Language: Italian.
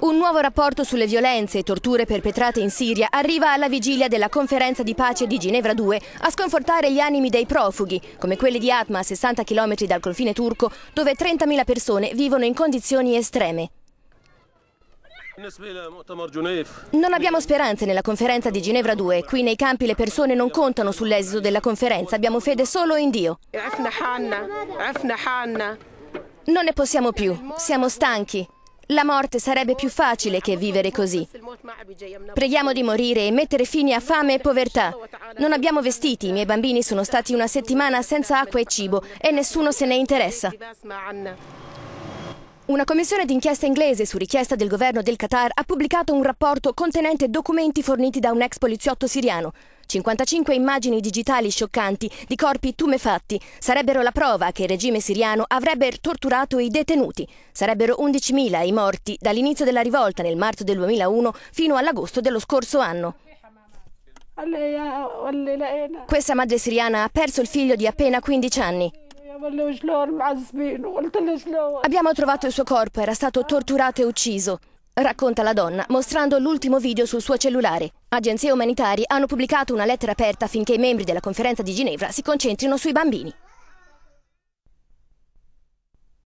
Un nuovo rapporto sulle violenze e torture perpetrate in Siria arriva alla vigilia della conferenza di pace di Ginevra 2 a sconfortare gli animi dei profughi, come quelli di Atma a 60 km dal confine turco, dove 30.000 persone vivono in condizioni estreme. Non abbiamo speranze nella conferenza di Ginevra 2. Qui nei campi le persone non contano sull'esito della conferenza, abbiamo fede solo in Dio. Non ne possiamo più, siamo stanchi. La morte sarebbe più facile che vivere così. Preghiamo di morire e mettere fine a fame e povertà. Non abbiamo vestiti, i miei bambini sono stati una settimana senza acqua e cibo e nessuno se ne interessa. Una commissione d'inchiesta inglese, su richiesta del governo del Qatar, ha pubblicato un rapporto contenente documenti forniti da un ex poliziotto siriano. 55 immagini digitali scioccanti di corpi tumefatti sarebbero la prova che il regime siriano avrebbe torturato i detenuti. Sarebbero 11.000 i morti dall'inizio della rivolta nel marzo del 2001 fino all'agosto dello scorso anno. Questa madre siriana ha perso il figlio di appena 15 anni. Abbiamo trovato il suo corpo, era stato torturato e ucciso. Racconta la donna, mostrando l'ultimo video sul suo cellulare. Agenzie umanitarie hanno pubblicato una lettera aperta affinché i membri della conferenza di Ginevra si concentrino sui bambini.